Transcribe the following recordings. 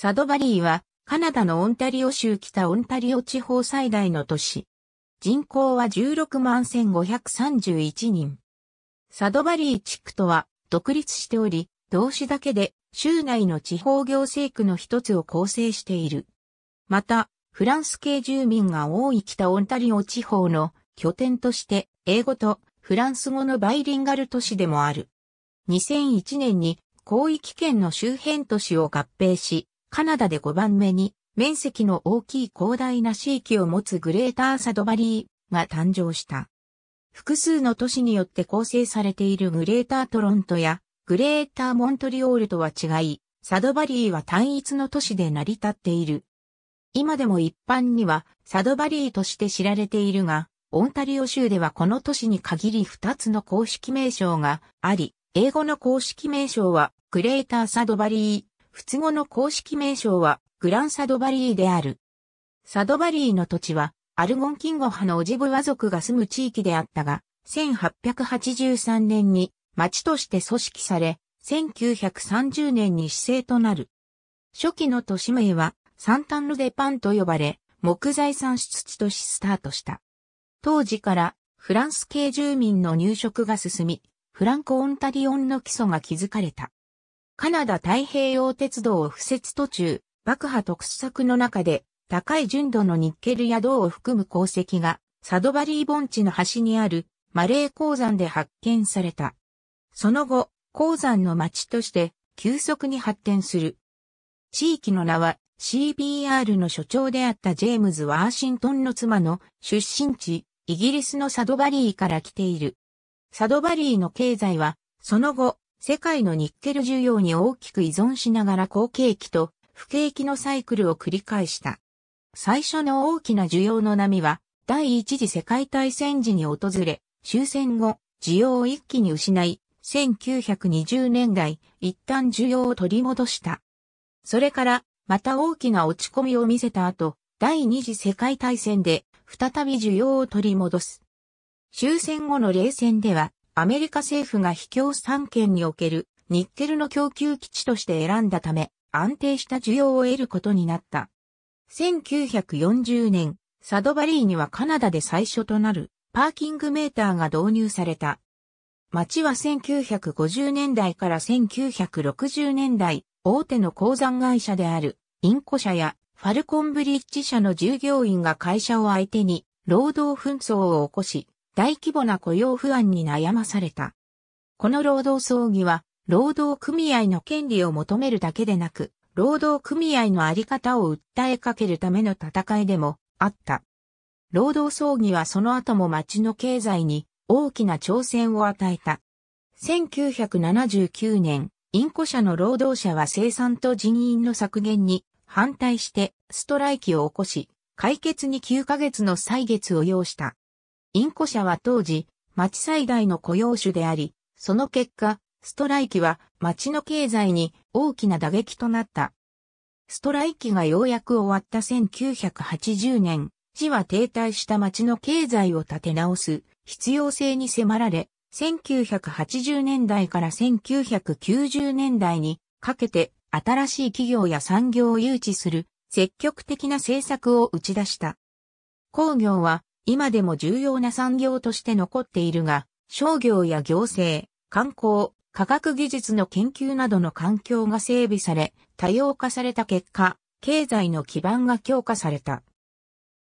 サドバリーは、カナダのオンタリオ州北オンタリオ地方最大の都市。人口は16万1531人。サドバリー地区とは独立しており、同市だけで州内の地方行政区の一つを構成している。また、フランス系住民が多い北オンタリオ地方の拠点として、英語とフランス語のバイリンガル都市でもある。2001年に広域圏の周辺都市を合併し、カナダで5番目に面積の大きい広大な地域を持つグレーターサドバリーが誕生した。複数の都市によって構成されているグレータートロントやグレーターモントリオールとは違い、サドバリーは単一の都市で成り立っている。今でも一般にはサドバリーとして知られているが、オンタリオ州ではこの都市に限り2つの公式名称があり、英語の公式名称はグレーターサドバリー仏語の公式名称はグランサドバリーである。サドバリーの土地はアルゴンキンゴ派のオジブワ族が住む地域であったが、1883年に町として組織され、1930年に市政となる。初期の都市名はサンタンルデパンと呼ばれ、木材産出地としスタートした。当時からフランス系住民の入植が進み、フランコ・オンタリオンの基礎が築かれた。カナダ太平洋鉄道を敷設途中、爆破特殊作の中で、高い純度のニッケルや銅を含む鉱石が、サドバリー盆地の端にあるマレー鉱山で発見された。その後、鉱山の町として急速に発展する。地域の名は CBR の所長であったジェームズ・ワーシントンの妻の出身地、イギリスのサドバリーから来ている。サドバリーの経済は、その後、世界のニッケル需要に大きく依存しながら好景気と不景気のサイクルを繰り返した。最初の大きな需要の波は、第一次世界大戦時に訪れ、終戦後、需要を一気に失い、1920年代、一旦需要を取り戻した。それから、また大きな落ち込みを見せた後、第二次世界大戦で、再び需要を取り戻す。終戦後の冷戦では、アメリカ政府が秘境3県におけるニッケルの供給基地として選んだため、安定した需要を得ることになった。1940年、サドバリーにはカナダで最初となるパーキングメーターが導入された。町は1950年代から1960年代、大手の鉱山会社であるインコ社やファルコンブリッジ社の従業員が会社を相手に労働紛争を起こし、大規模な雇用不安に悩まされた。この労働争議は、労働組合の権利を求めるだけでなく、労働組合のあり方を訴えかけるための戦いでもあった。労働争議はその後も町の経済に大きな挑戦を与えた。1979年、インコ社の労働者は生産と人員の削減に反対してストライキを起こし、解決に9ヶ月の歳月を要した。インコ社は当時、町最大の雇用主であり、その結果、ストライキは町の経済に大きな打撃となった。ストライキがようやく終わった1980年、市は停滞した町の経済を立て直す必要性に迫られ、1980年代から1990年代にかけて新しい企業や産業を誘致する積極的な政策を打ち出した。工業は今でも重要な産業として残っているが、商業や行政、観光、科学技術の研究などの環境が整備され、多様化された結果、経済の基盤が強化された。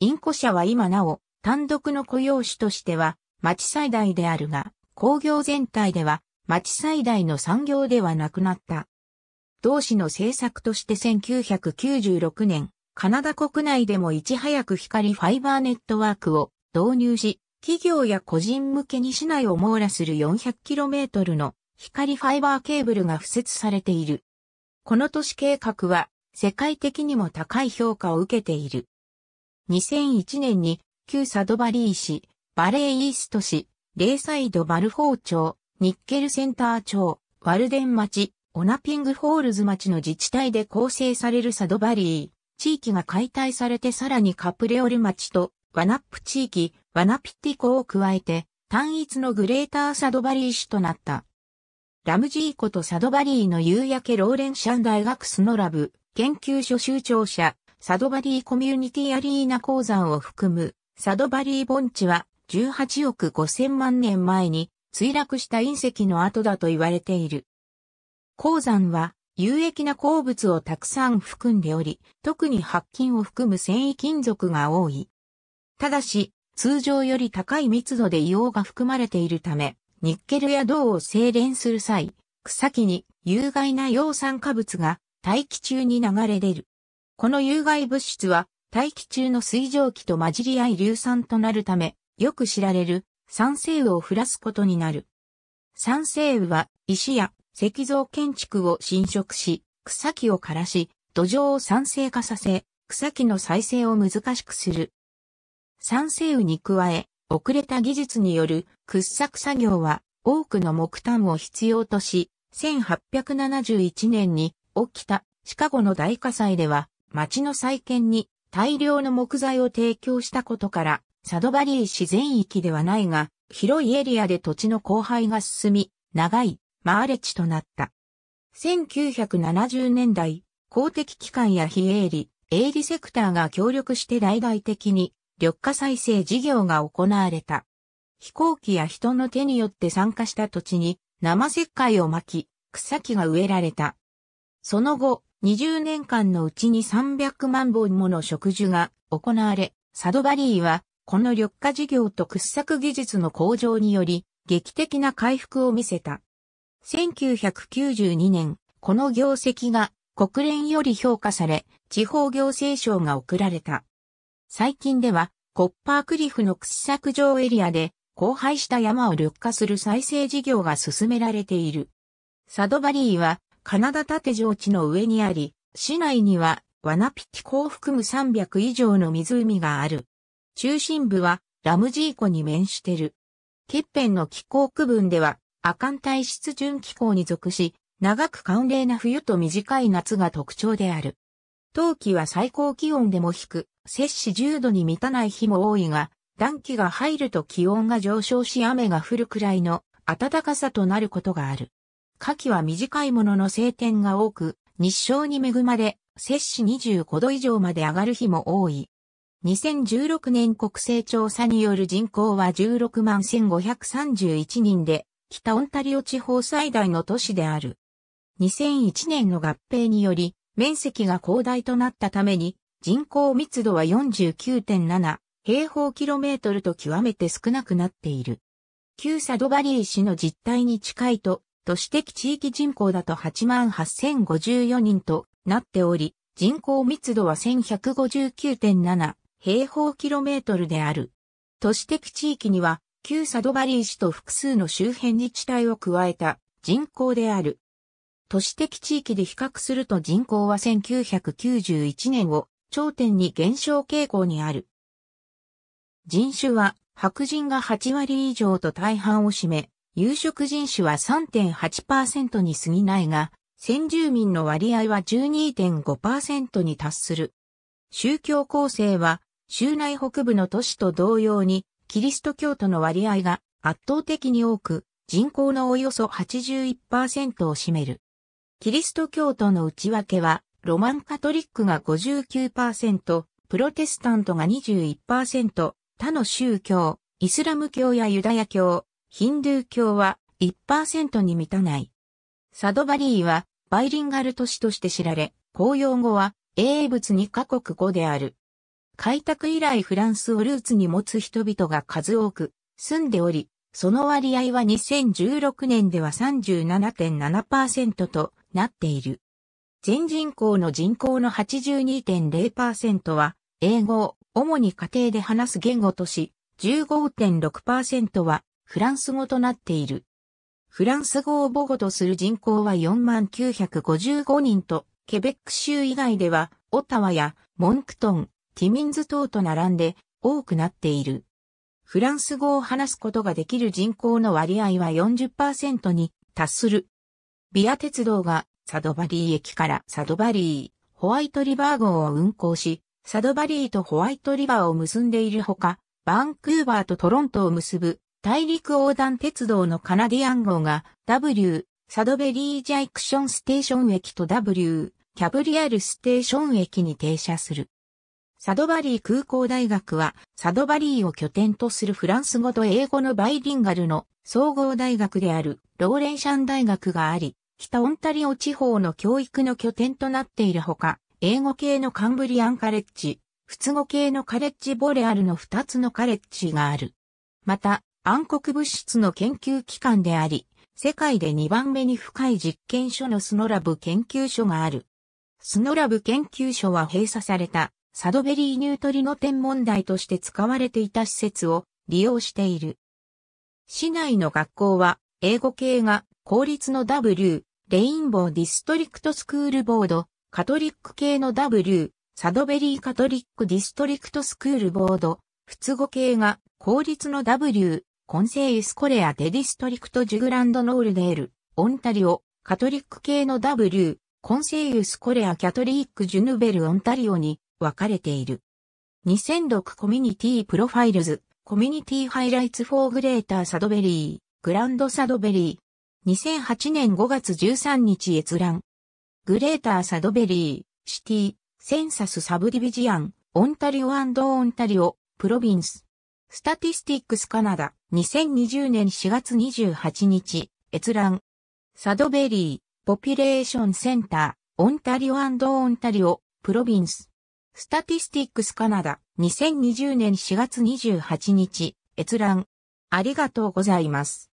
インコ社は今なお、単独の雇用主としては、町最大であるが、工業全体では、町最大の産業ではなくなった。同市の政策として1996年、カナダ国内でもいち早く光ファイバーネットワークを導入し、企業や個人向けに市内を網羅する 400km の光ファイバーケーブルが付設されている。この都市計画は世界的にも高い評価を受けている。2001年に旧サドバリー市、バレーイースト市、レイサイドバルフォー町、ニッケルセンター町、ワルデン町、オナピングホールズ町の自治体で構成されるサドバリー。地域が解体されてさらにカプレオル町とワナップ地域、ワナピティ湖を加えて単一のグレーターサドバリー市となった。ラムジー湖とサドバリーの夕焼けローレンシャン大学スノラブ研究所集長者サドバリーコミュニティアリーナ鉱山を含むサドバリー盆地は18億5000万年前に墜落した隕石の跡だと言われている。鉱山は有益な鉱物をたくさん含んでおり、特に白金を含む繊維金属が多い。ただし、通常より高い密度で硫黄が含まれているため、ニッケルや銅を精錬する際、草木に有害な溶酸化物が大気中に流れ出る。この有害物質は大気中の水蒸気と混じり合い硫酸となるため、よく知られる酸性雨を降らすことになる。酸性雨は石や石像建築を侵食し、草木を枯らし、土壌を酸性化させ、草木の再生を難しくする。酸性雨に加え、遅れた技術による掘削作業は多くの木炭を必要とし、1871年に起きたシカゴの大火災では町の再建に大量の木材を提供したことからサドバリー市全域ではないが広いエリアで土地の荒廃が進み長いマーレ地となった。1970年代、公的機関や非営利、営利セクターが協力して大々的に緑化再生事業が行われた。飛行機や人の手によって参加した土地に生石灰を巻き、草木が植えられた。その後、20年間のうちに300万本もの植樹が行われ、サドバリーは、この緑化事業と掘削技術の向上により、劇的な回復を見せた。1992年、この業績が国連より評価され、地方行政賞が贈られた。最近では、コッパークリフの掘削場エリアで、荒廃した山を緑化する再生事業が進められている。サドバリーは、カナダ縦上地の上にあり、市内には、ワナピティ港を含む300以上の湖がある。中心部は、ラムジー湖に面してる。ケッペンの気候区分では、亜寒帯湿潤気候に属し、長く寒冷な冬と短い夏が特徴である。冬季は最高気温でも低く、摂氏10度に満たない日も多いが、暖気が入ると気温が上昇し雨が降るくらいの暖かさとなることがある。夏季は短いものの晴天が多く、日照に恵まれ、摂氏25度以上まで上がる日も多い。2016年国勢調査による人口は16万1531人で、北オンタリオ地方最大の都市である。2001年の合併により、面積が広大となったために、人口密度は49.7平方キロメートルと極めて少なくなっている。旧サドバリー市の実態に近いと、都市的地域人口だと88,054人となっており、人口密度は1159.7平方キロメートルである。都市的地域には旧サドバリー市と複数の周辺自治体を加えた人口である。都市的地域で比較すると人口は1991年を頂点に減少傾向にある。人種は白人が8割以上と大半を占め、有色人種は3.8%に過ぎないが、先住民の割合は12.5%に達する。宗教構成は、州内北部の都市と同様に、キリスト教徒の割合が圧倒的に多く、人口のおよそ81%を占める。キリスト教徒の内訳は、ロマンカトリックが59%、プロテスタントが21%、他の宗教、イスラム教やユダヤ教、ヒンドゥー教は1%に満たない。サドバリーはバイリンガル都市として知られ、公用語は英仏に各国語である。開拓以来フランスをルーツに持つ人々が数多く住んでおり、その割合は2016年では37.7%となっている。全人口の人口の82.0%は英語を主に家庭で話す言語とし、15.6%はフランス語となっている。フランス語を母語とする人口は4955人と、ケベック州以外では、オタワやモンクトン、ティミンズ島と並んで多くなっている。フランス語を話すことができる人口の割合は40%に達する。ビア鉄道がサドバリー駅からサドバリー、ホワイトリバー号を運行し、サドバリーとホワイトリバーを結んでいるほか、バンクーバーとトロントを結ぶ大陸横断鉄道のカナディアン号が W、サドベリージャイクションステーション駅と W、キャブリアルステーション駅に停車する。サドバリー空港大学は、サドバリーを拠点とするフランス語と英語のバイリンガルの総合大学であるローレンシャン大学があり、北オンタリオ地方の教育の拠点となっているほか、英語系のカンブリアンカレッジ、普通語系のカレッジボレアルの2つのカレッジがある。また、暗黒物質の研究機関であり、世界で2番目に深い実験所のスノラブ研究所がある。スノラブ研究所は閉鎖されたサドベリーニュートリノ天文台として使われていた施設を利用している。市内の学校は、英語系が公立の W、レインボーディストリクトスクールボード、カトリック系の W、サドベリーカトリックディストリクトスクールボード、仏語系が公立の W、コンセイスコレアデディストリクトジュグランドノールデール、オンタリオ、カトリック系の W、コンセイウスコレアキャトリックジュヌベルオンタリオに分かれている。2006コミュニティプロファイルズ、コミュニティハイライツフォーグレーターサドベリー、グランドサドベリー。2008年5月13日閲覧。グレーターサドベリー、シティ、センサスサブディビジアン、オンタリオオンタリオ、プロビンス。スタティスティックスカナダ、2020年4月28日、閲覧。サドベリー、ポピュレーションセンター、オンタリオオンタリオ、プロビンス。スタティスティックスカナダ、2020年4月28日、閲覧。ありがとうございます。